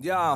Ya.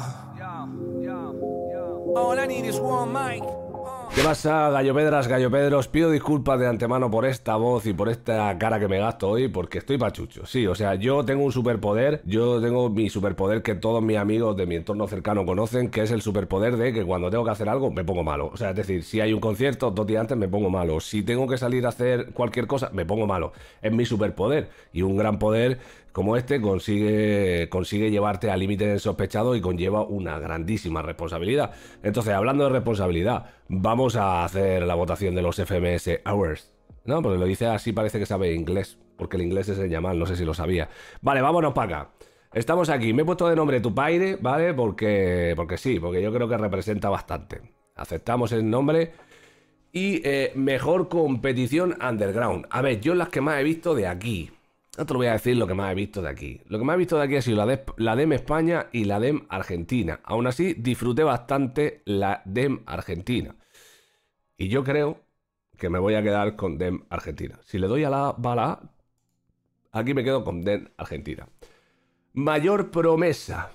Oh, oh. ¿Qué pasa, Gallo Pedras, Gallo Pedros? Pido disculpas de antemano por esta voz y por esta cara que me gasto hoy, porque estoy pachucho. Sí, o sea, yo tengo un superpoder, yo tengo mi superpoder que todos mis amigos de mi entorno cercano conocen, que es el superpoder de que cuando tengo que hacer algo me pongo malo. O sea, es decir, si hay un concierto, dos días antes me pongo malo. Si tengo que salir a hacer cualquier cosa, me pongo malo. Es mi superpoder y un gran poder como este consigue, consigue llevarte al límite del sospechado y conlleva una grandísima responsabilidad. Entonces, hablando de responsabilidad, vamos a hacer la votación de los FMS Hours. No, porque lo dice así, parece que sabe inglés, porque el inglés es el mal, no sé si lo sabía. Vale, vámonos para acá. Estamos aquí, me he puesto de nombre tu padre ¿vale? Porque, porque sí, porque yo creo que representa bastante. Aceptamos el nombre y eh, mejor competición underground. A ver, yo las que más he visto de aquí, no lo voy a decir lo que más he visto de aquí. Lo que más he visto de aquí ha sido la, DEM España y la DEM Argentina. Aún así, disfruté bastante la DEM Argentina. Y yo creo que me voy a quedar con DEM Argentina. Si le doy a la bala, aquí me quedo con DEM Argentina. Mayor promesa.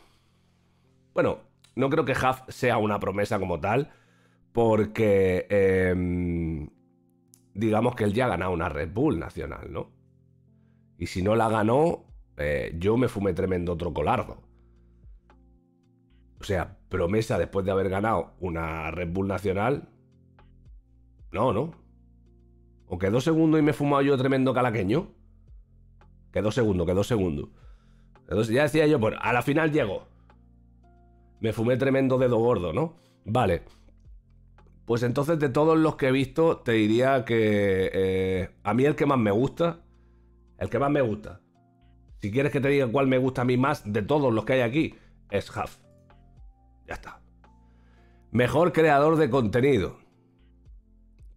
Bueno, no creo que Huff sea una promesa como tal, porque em, digamos que él ya ha ganado una Red Bull nacional, ¿no? Y si no la ganó, eh, yo me fumé tremendo trocolardo. O sea, promesa después de haber ganado una Red Bull nacional. No, no. O quedó segundo y me he fumado yo tremendo calaqueño. Quedó segundo, quedó segundo. Entonces ya decía yo, pues a la final llego. Me fumé tremendo dedo gordo, ¿no? Vale. Pues entonces de todos los que he visto, te diría que eh, a mí el que más me gusta el que más me gusta. Si quieres que te diga cuál me gusta a mí más de todos los que hay aquí, es Huff. Ya está. Mejor creador de contenido.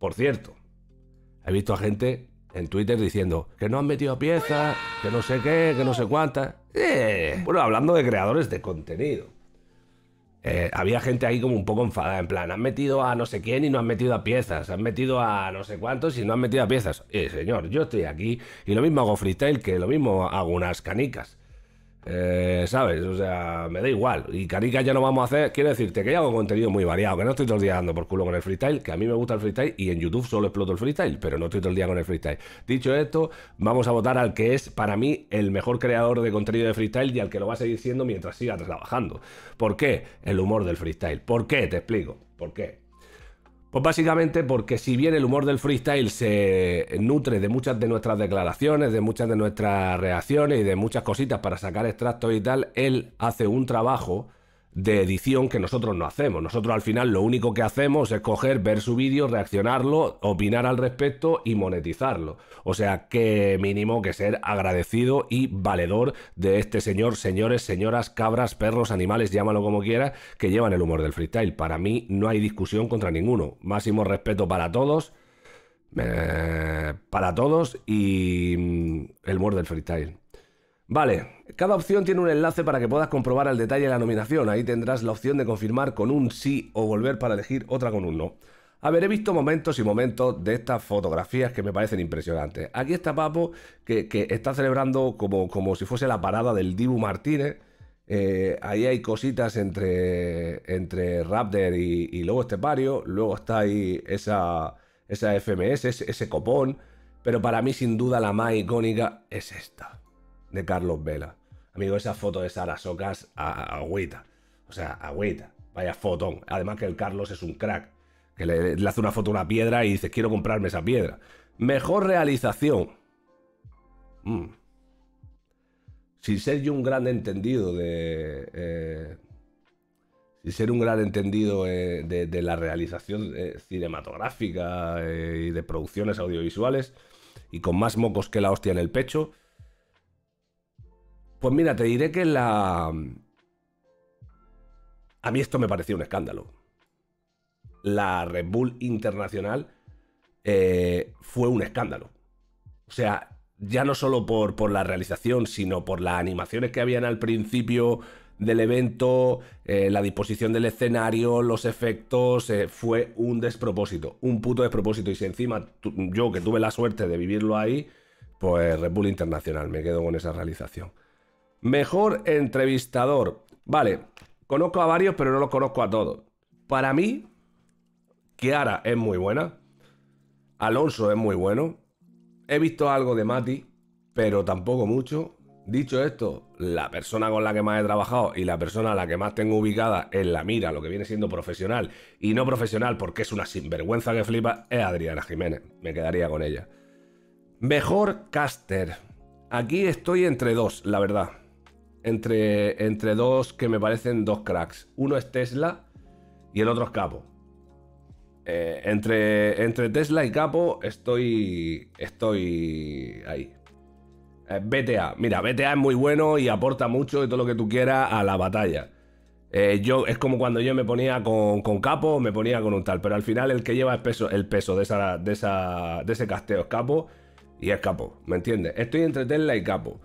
Por cierto, he visto a gente en Twitter diciendo que no han metido piezas, que no sé qué, que no sé cuántas. Eh, bueno, hablando de creadores de contenido. Eh, había gente ahí como un poco enfadada, en plan, han metido a no sé quién y no han metido a piezas, han metido a no sé cuántos y no han metido a piezas. Eh, señor, yo estoy aquí y lo mismo hago freestyle que lo mismo hago unas canicas. Eh, ¿Sabes? O sea, me da igual. Y Carica ya no vamos a hacer. Quiero decirte que yo hago contenido muy variado, que no estoy todo el día dando por culo con el freestyle, que a mí me gusta el freestyle y en YouTube solo exploto el freestyle, pero no estoy todo el día con el freestyle. Dicho esto, vamos a votar al que es para mí el mejor creador de contenido de freestyle y al que lo va a seguir siendo mientras siga trabajando. ¿Por qué el humor del freestyle? ¿Por qué? Te explico. ¿Por qué? Pues básicamente porque si bien el humor del freestyle se nutre de muchas de nuestras declaraciones, de muchas de nuestras reacciones y de muchas cositas para sacar extractos y tal, él hace un trabajo de edición que nosotros no hacemos. Nosotros al final lo único que hacemos es coger, ver su vídeo, reaccionarlo, opinar al respecto y monetizarlo. O sea que mínimo que ser agradecido y valedor de este señor, señores, señoras, cabras, perros, animales, llámalo como quieras, que llevan el humor del freestyle. Para mí no hay discusión contra ninguno. Máximo respeto para todos. Eh, para todos y mm, el humor del freestyle. Vale, cada opción tiene un enlace para que puedas comprobar al detalle la nominación. Ahí tendrás la opción de confirmar con un sí o volver para elegir otra con un no. A ver, he visto momentos y momentos de estas fotografías que me parecen impresionantes. Aquí está Papo, que, está celebrando como, como si fuese la parada del Dibu Martínez. Eh, ahí hay cositas entre, entre Raptor y, luego este pario. Luego está ahí esa, FMS, ese copón. Pero para mí, sin duda, la más icónica es esta de Carlos Vela. Amigo, esa foto de Sara Socas, agüita. O sea, agüita. Vaya fotón. Además que el Carlos es un crack. Que le, hace una foto a una piedra y dice, quiero comprarme esa piedra. Mejor realización. Mm. Sin ser yo un gran entendido de... Eh, sin ser un gran entendido eh, de, la realización eh, cinematográfica y de producciones audiovisuales, y con más mocos que la hostia en el pecho, pues mira, te diré que la... A mí esto me parecía un escándalo. La Red Bull Internacional eh, fue un escándalo. O sea, ya no solo por, por la realización, sino por las animaciones que habían al principio del evento, eh, la disposición del escenario, los efectos, eh, fue un despropósito, un puto despropósito. Y si encima yo que tuve la suerte de vivirlo ahí, pues Red Bull Internacional, me quedo con esa realización. Mejor entrevistador. Vale, conozco a varios, pero no los conozco a todos. Para mí, Kiara es muy buena. Alonso es muy bueno. He visto algo de Mati, pero tampoco mucho. Dicho esto, la persona con la que más he trabajado y la persona a la que más tengo ubicada en la mira, lo que viene siendo profesional y no profesional porque es una sinvergüenza que flipa, es Adriana Jiménez. Me quedaría con ella. Mejor caster. Aquí estoy entre dos, la verdad entre, entre dos que me parecen dos cracks. Uno es Tesla y el otro es Capo. Eh, entre, entre Tesla y Capo estoy, estoy ahí. Eh, BTA, mira, BTA es muy bueno y aporta mucho y todo lo que tú quieras a la batalla. Eh, yo, es como cuando yo me ponía con, capo, me ponía con un tal, pero al final el que lleva el peso, el peso de, esa, de, esa, de ese casteo es capo y es capo, ¿me entiendes? Estoy entre Tesla y capo.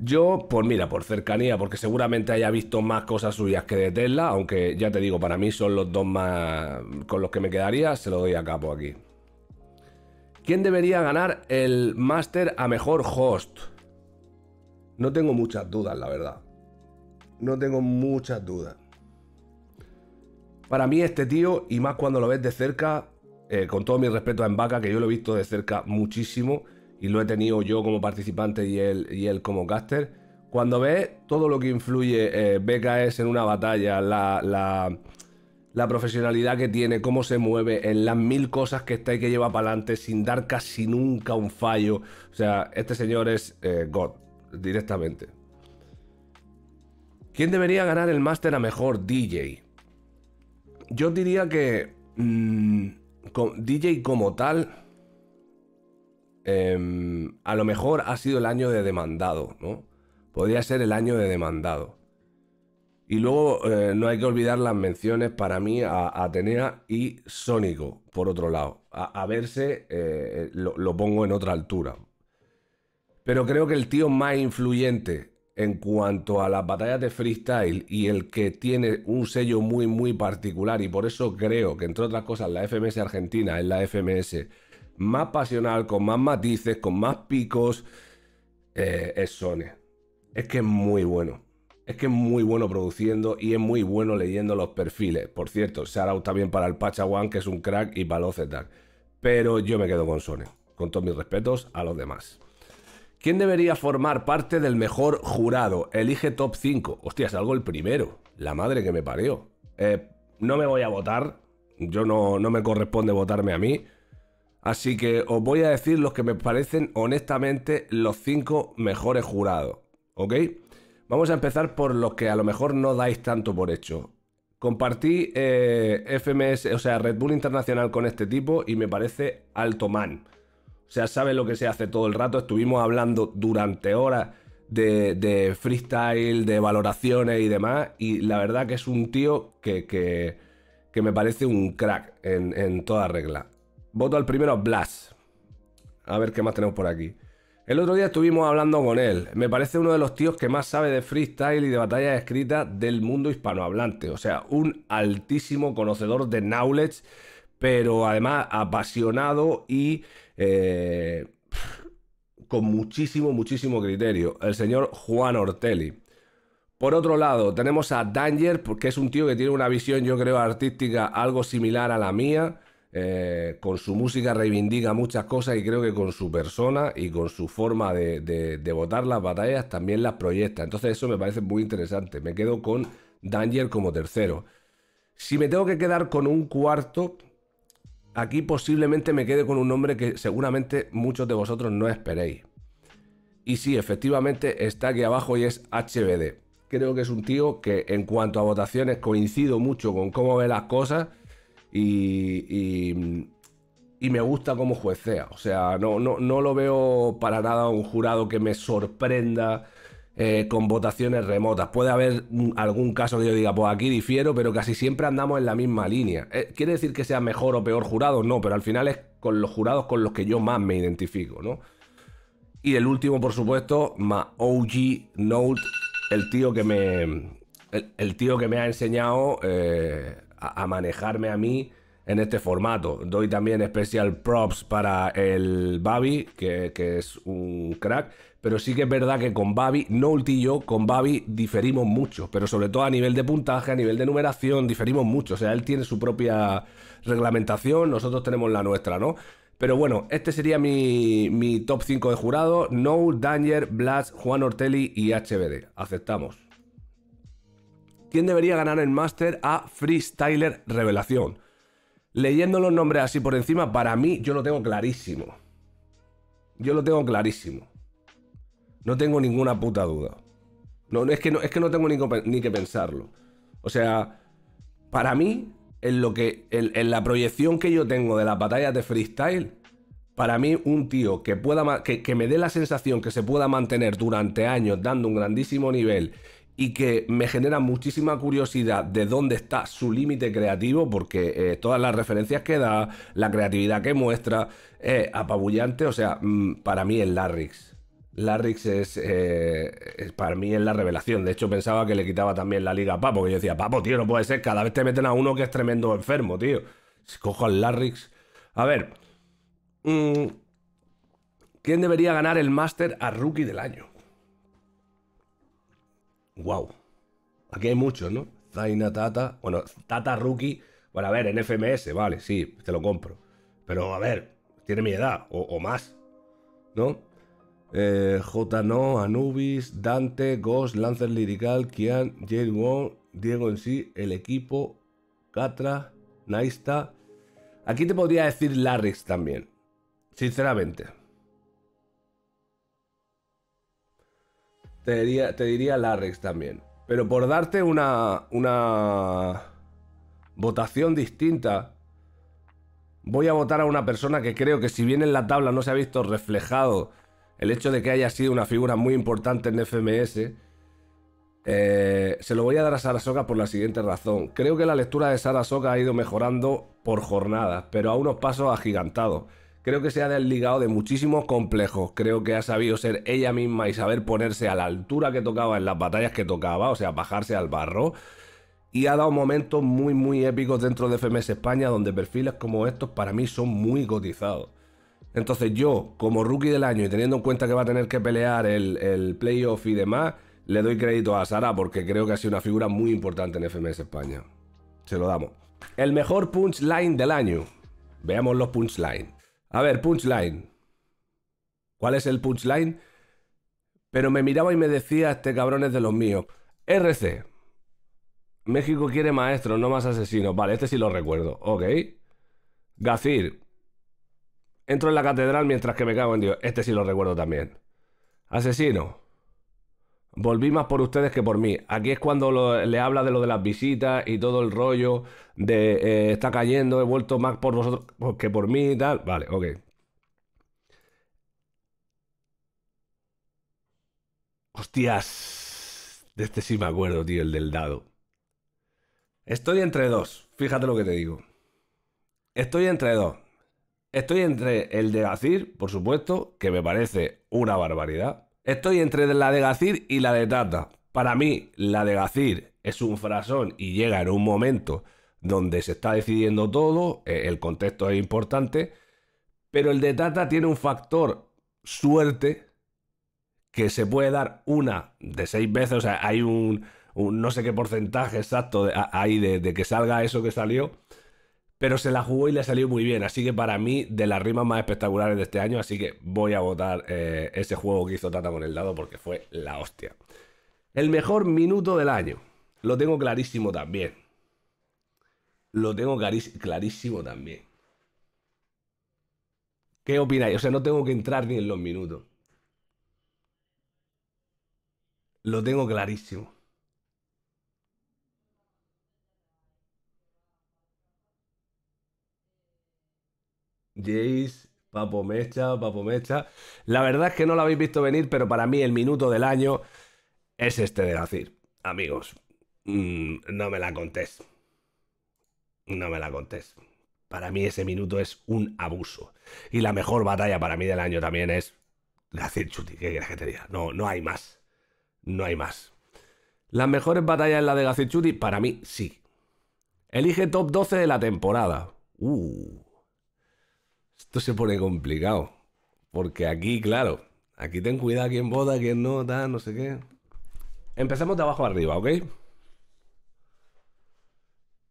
Yo, pues mira, por cercanía, porque seguramente haya visto más cosas suyas que de Tesla, aunque ya te digo, para mí son los dos más con los que me quedaría, se lo doy a capo aquí. ¿Quién debería ganar el Master a mejor host? No tengo muchas dudas, la verdad. No tengo muchas dudas. Para mí este tío, y más cuando lo ves de cerca, eh, con todo mi respeto a Embaca, que yo lo he visto de cerca muchísimo, y lo he tenido yo como participante y él, y él como caster, cuando ve todo lo que influye eh, BKS en una batalla, la, profesionalidad que tiene, cómo se mueve, en las mil cosas que está y que lleva para adelante sin dar casi nunca un fallo. O sea, este señor es eh, God, directamente. ¿Quién debería ganar el máster a mejor DJ? Yo diría que mm, DJ como tal Em, a lo mejor ha sido el año de demandado, ¿no? Podría ser el año de demandado. Y luego eh, no hay que olvidar las menciones para mí a, Atenea y Sónico, por otro lado. A, verse, eh, eh, lo, pongo en otra altura. Pero creo que el tío más influyente en cuanto a las batallas de freestyle y el que tiene un sello muy, muy particular, y por eso creo que, entre otras cosas, la FMS Argentina es la FMS más pasional, con más matices, con más picos, eh, es Sony. Es que es muy bueno. Es que es muy bueno produciendo y es muy bueno leyendo los perfiles. Por cierto, Sarau también para el Pachawan, que es un crack, y para los Pero yo me quedo con Sony. Con todos mis respetos a los demás. ¿Quién debería formar parte del mejor jurado? Elige top 5. Hostia, salgo el primero. La madre que me parió. Eh, no me voy a votar. Yo no, no me corresponde votarme a mí. Así que os voy a decir los que me parecen honestamente los 5 mejores jurados, ¿ok? Vamos a empezar por los que a lo mejor no dais tanto por hecho. Compartí eh, FMS, o sea, Red Bull Internacional con este tipo y me parece alto man. O sea, sabe lo que se hace todo el rato. Estuvimos hablando durante horas de, freestyle, de valoraciones y demás. Y la verdad que es un tío que, que, me parece un crack en toda regla. Voto al primero, Blas. A ver qué más tenemos por aquí. El otro día estuvimos hablando con él. Me parece uno de los tíos que más sabe de freestyle y de batallas escritas del mundo hispanohablante. O sea, un altísimo conocedor de knowledge, pero además apasionado y eh, con muchísimo, muchísimo criterio. El señor Juan Ortelli. Por otro lado, tenemos a Danger, porque es un tío que tiene una visión, yo creo, artística algo similar a la mía. Eh, con su música reivindica muchas cosas y creo que con su persona y con su forma de, votar las batallas también las proyecta. Entonces eso me parece muy interesante. Me quedo con Danger como tercero. Si me tengo que quedar con un cuarto, aquí posiblemente me quede con un nombre que seguramente muchos de vosotros no esperéis. Y sí, efectivamente está aquí abajo y es HBD. Creo que es un tío que en cuanto a votaciones coincido mucho con cómo ve las cosas y, me gusta cómo juecea. O sea, no, no, lo veo para nada un jurado que me sorprenda. Eh, con votaciones remotas. Puede haber mm, algún caso que yo diga, pues aquí difiero, pero casi siempre andamos en la misma línea. Eh, ¿Quiere decir que sea mejor o peor jurado? No, pero al final es con los jurados con los que yo más me identifico, ¿no? Y el último, por supuesto, ma OG Note, el tío que me. El, tío que me ha enseñado eh, a, manejarme a mí en este formato. Doy también especial props para el Babi, que, es un crack. Pero sí que es verdad que con Babi, no Ulti yo, con Babi diferimos mucho. Pero sobre todo a nivel de puntaje, a nivel de numeración, diferimos mucho. O sea, él tiene su propia reglamentación, nosotros tenemos la nuestra, ¿no? Pero bueno, este sería mi, top 5 de jurado. No, Danger, Blast, Juan Ortelli y HBD. Aceptamos. ¿Quién debería ganar el máster a Freestyler Revelación? Leyendo los nombres así por encima, para mí yo lo tengo clarísimo. Yo lo tengo clarísimo. No tengo ninguna puta duda. No, es, que no, es que no tengo ni, que pensarlo. O sea, para mí, en, lo que, la proyección que yo tengo de las batallas de freestyle, para mí un tío que, pueda, que, que me dé la sensación que se pueda mantener durante años dando un grandísimo nivel y que me genera muchísima curiosidad de dónde está su límite creativo, porque eh, todas las referencias que da, la creatividad que muestra, es apabullante. O sea, mm, para mí es Larrix. Larrix eh, es, para mí es la revelación. De hecho, pensaba que le quitaba también la liga a Papo, que yo decía, Papo, tío, no puede ser, cada vez te meten a uno que es tremendo enfermo, tío. Si cojo al Larrix. A ver. Mm, ¿Quién debería ganar el máster a rookie del año? wow. Aquí hay muchos, ¿no? Zaina, Tata, bueno, Tata Rookie. Bueno, a ver, en FMS, vale, sí, te lo compro. Pero a ver, tiene mi edad, o, más, ¿no? Eh, J. No, Anubis, Dante, Ghost, Lancer Lirical, Kian, J Wong, Diego en sí, el equipo, Catra, Naista. Aquí te podría decir Larix también, sinceramente. Te diría, te también. Pero por darte una, una votación distinta, voy a votar a una persona que creo que si bien en la tabla no se ha visto reflejado el hecho de que haya sido una figura muy importante en FMS, eh, se lo voy a dar a Sarasoka por la siguiente razón. Creo que la lectura de Sarasoka ha ido mejorando por jornadas, pero a unos pasos agigantados. Creo que se ha desligado de muchísimos complejos. Creo que ha sabido ser ella misma y saber ponerse a la altura que tocaba en las batallas que tocaba, o sea, bajarse al barro. Y ha dado momentos muy, muy épicos dentro de FMS España, donde perfiles como estos para mí son muy cotizados. Entonces yo, como rookie del año y teniendo en cuenta que va a tener que pelear el, playoff y demás, le doy crédito a Sara porque creo que ha sido una figura muy importante en FMS España. Se lo damos. El mejor punchline del año. Veamos los punchline. A ver, punchline. ¿Cuál es el punchline? Pero me miraba y me decía, este cabrón es de los míos. RC. México quiere maestros, no más asesinos. Vale, este sí lo recuerdo. Ok. Gacir. Entro en la catedral mientras que me cago en Dios. Este sí lo recuerdo también. Asesino. Volví más por ustedes que por mí. Aquí es cuando le habla de lo de las visitas y todo el rollo de eh, está cayendo, he vuelto más por vosotros que por mí y tal. Vale, ok. Hostias. De este sí me acuerdo, tío, el del dado. Estoy entre dos. Fíjate lo que te digo. Estoy entre dos. Estoy entre el de Azir, por supuesto, que me parece una barbaridad. Estoy entre la de Gacir y la de Tata. Para mí, la de Gacir es un frasón y llega en un momento donde se está decidiendo todo, eh, el contexto es importante, pero el de Tata tiene un factor suerte que se puede dar una de seis veces, o sea, hay un, no sé qué porcentaje exacto ahí de que salga eso que salió, pero se la jugó y le salió muy bien. Así que para mí, de las rimas más espectaculares de este año, así que voy a votar eh, ese juego que hizo Tata con el dado porque fue la hostia. El mejor minuto del año. Lo tengo clarísimo también. Lo tengo clarísimo también. ¿Qué opináis? O sea, no tengo que entrar ni en los minutos. Lo tengo clarísimo. Jace, Papo Mecha, Papo Mecha. La verdad es que no lo habéis visto venir, pero para mí el minuto del año es este de Gacir, Amigos, mm, no me la contés. No me la contés. Para mí ese minuto es un abuso. Y la mejor batalla para mí del año también es Gacir Chuti. ¿Qué quieres que te diga? No, no hay más. No hay más. ¿Las mejores batallas en la de Chuti Para mí, sí. Elige top 12 de la temporada. Uh. Esto se pone complicado. Porque aquí, claro, aquí ten cuidado quién vota, quién no, tal, no sé qué. Empecemos de abajo arriba, ¿ok?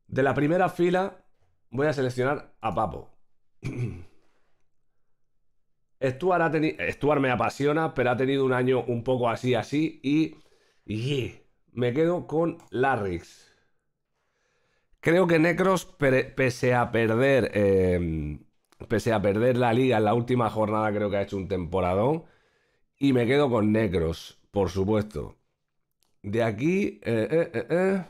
De la primera fila voy a seleccionar a Papo. Stuart, me apasiona, pero ha tenido un año un poco así, así. Y, me quedo con Larrix. Creo que Necros, pese a perder eh, pese a perder la liga en la última jornada, creo que ha hecho un temporadón. Y me quedo con negros, por supuesto. De aquí... Eh, eh, eh, eh.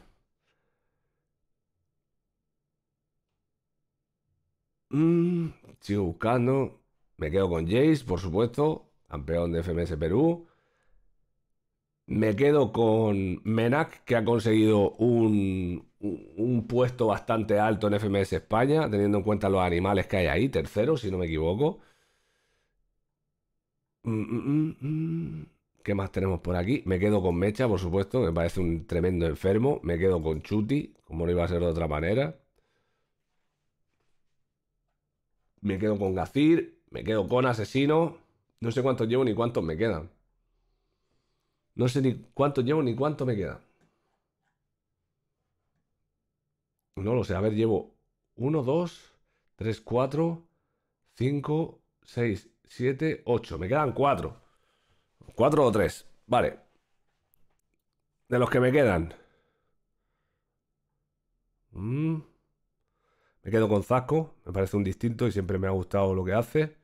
Mm, sigo buscando. Me quedo con Jace, por supuesto, campeón de FMS Perú. Me quedo con Menac, que ha conseguido un, puesto bastante alto en FMS España, teniendo en cuenta los animales que hay ahí, tercero, si no me equivoco. Mm, mm, mm, ¿Qué más tenemos por aquí? Me quedo con Mecha, por supuesto, me parece un tremendo enfermo. Me quedo con Chuti, como no iba a ser de otra manera. Me quedo con Gazir, me quedo con Asesino. No sé cuántos llevo ni cuántos me quedan. No sé ni cuánto llevo ni cuánto me queda. No lo sé. A ver, llevo 1, 2, 3, 4, 5, 6, 7, 8. Me quedan 4. 4 o 3. Vale. De los que me quedan. Mm. Me quedo con Zasco. Me parece un distinto y siempre me ha gustado lo que hace.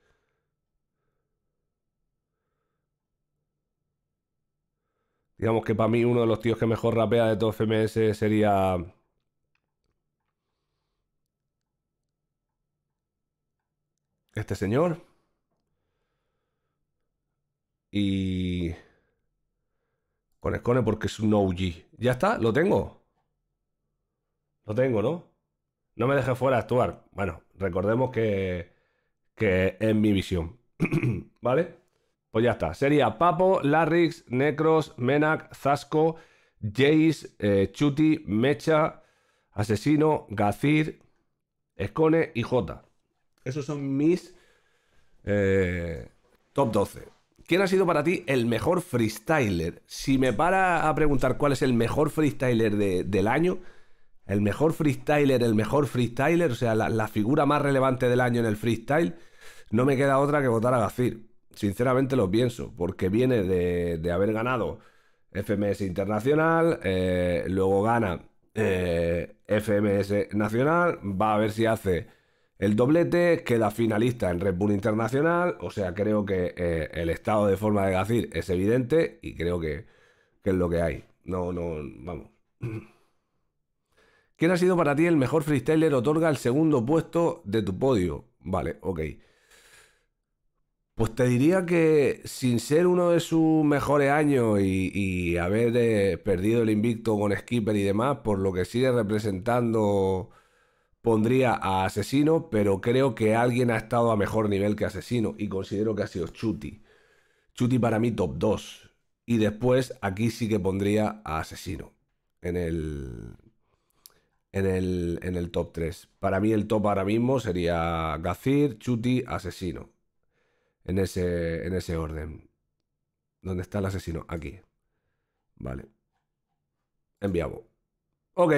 Digamos que para mí uno de los tíos que mejor rapea de todo FMS sería... Este señor. Y... Con Escone porque es un OG. Ya está, lo tengo. Lo tengo, ¿no? No me deje fuera actuar. Bueno, recordemos que, que es mi visión. ¿Vale? Pues ya está. Sería Papo, Larrix, Necros, Menac, Zasco, Jace, eh, Chuti, Mecha, Asesino, Gazir, Escone y Jota. Esos son mis eh, top 12. ¿Quién ha sido para ti el mejor freestyler? Si me para a preguntar cuál es el mejor freestyler del año, el mejor freestyler, el mejor freestyler, o sea, la, la, figura más relevante del año en el freestyle, no me queda otra que votar a Gazir sinceramente lo pienso, porque viene de, haber ganado FMS Internacional, eh, luego gana eh, FMS Nacional, va a ver si hace el doblete, queda finalista en Red Bull Internacional, o sea, creo que eh, el estado de forma de Gacir es evidente y creo que, que es lo que hay. No, no, vamos. ¿Quién ha sido para ti el mejor freestyler? Otorga el segundo puesto de tu podio. Vale, ok. Pues te diría que sin ser uno de sus mejores años y, haber eh, perdido el invicto con Skipper y demás, por lo que sigue representando, pondría a Asesino, pero creo que alguien ha estado a mejor nivel que Asesino y considero que ha sido Chuti. Chuti para mí top 2. Y después aquí sí que pondría a Asesino en el, en el, en el top 3. Para mí el top ahora mismo sería Gazir, Chuti, Asesino en ese, en ese orden. ¿Dónde está el asesino? Aquí. Vale. Enviamos. Ok.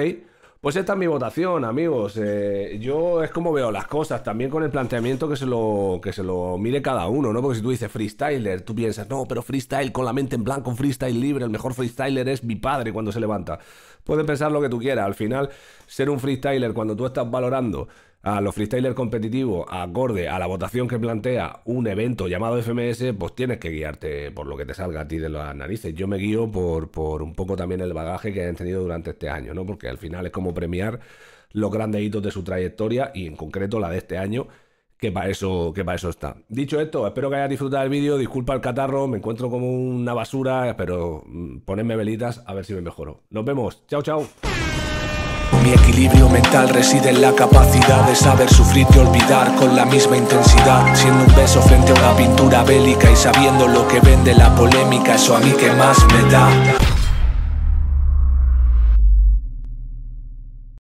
Pues esta es mi votación, amigos. Eh, yo es como veo las cosas, también con el planteamiento que se, lo, que se lo mire cada uno, ¿no? Porque si tú dices freestyler, tú piensas, no, pero freestyle con la mente en blanco, freestyle libre, el mejor freestyler es mi padre cuando se levanta. Puedes pensar lo que tú quieras, al final ser un freestyler cuando tú estás valorando a los freestylers competitivos acorde a la votación que plantea un evento llamado FMS, pues tienes que guiarte por lo que te salga a ti de las narices. Yo me guío por, por un poco también el bagaje que han tenido durante este año, ¿no? Porque al final es como premiar los grandes hitos de su trayectoria y en concreto la de este año, que para eso, que para eso está. Dicho esto, espero que hayas disfrutado el vídeo, disculpa el catarro, me encuentro como una basura, pero mm, ponedme velitas a ver si me mejoro. Nos vemos, chao, chao. Mi equilibrio mental reside en la capacidad de saber sufrir y olvidar con la misma intensidad, siendo un beso frente a una pintura bélica y sabiendo lo que vende la polémica, eso a mí que más me da.